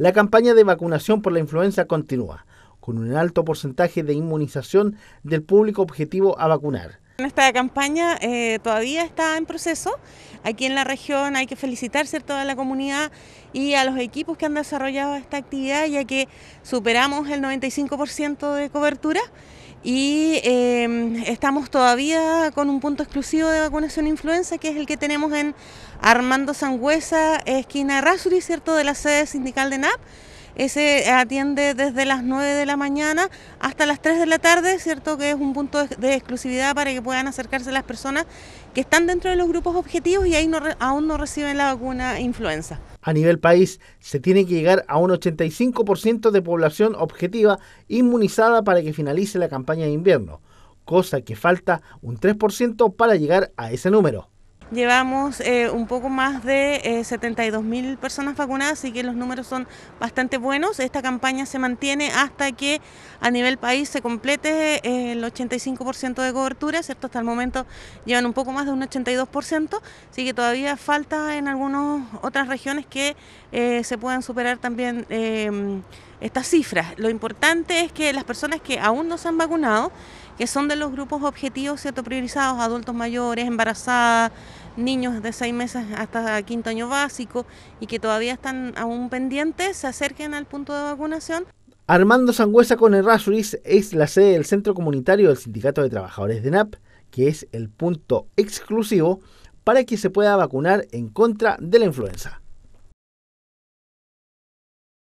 La campaña de vacunación por la influenza continúa, con un alto porcentaje de inmunización del público objetivo a vacunar. Esta campaña eh, todavía está en proceso. Aquí en la región hay que felicitar a toda la comunidad y a los equipos que han desarrollado esta actividad, ya que superamos el 95% de cobertura. Y em, estamos todavía con un punto exclusivo de vacunación influenza, que es el que tenemos en Armando Sangüesa, esquina Rasuri, ¿cierto?, de la sede sindical de NAP. Ese atiende desde las 9 de la mañana hasta las 3 de la tarde, ¿cierto? Que es un punto de, exclusividad para que puedan acercarse las personas que están dentro de los grupos objetivos y ahí aún no reciben la vacuna influenza. A nivel país, se tiene que llegar a un 85% de población objetiva inmunizada para que finalice la campaña de invierno, cosa que falta un 3% para llegar a ese número. Llevamos eh, un poco más de eh, 72 mil personas vacunadas, así que los números son bastante buenos. Esta campaña se mantiene hasta que a nivel país se complete eh, el 85% de cobertura, ¿cierto? Hasta el momento llevan un poco más de un 82%, así que todavía falta en algunas otras regiones que eh, se puedan superar también estas cifras. Lo importante es que las personas que aún no se han vacunado, que son de los grupos objetivos y priorizados, adultos mayores, embarazadas, niños de seis meses hasta quinto año básico y que todavía están aún pendientes, se acerquen al punto de vacunación. Armando Sangüesa con Errázuriz es la sede del Centro Comunitario del Sindicato de Trabajadores de NAP, que es el punto exclusivo para que se pueda vacunar en contra de la influenza.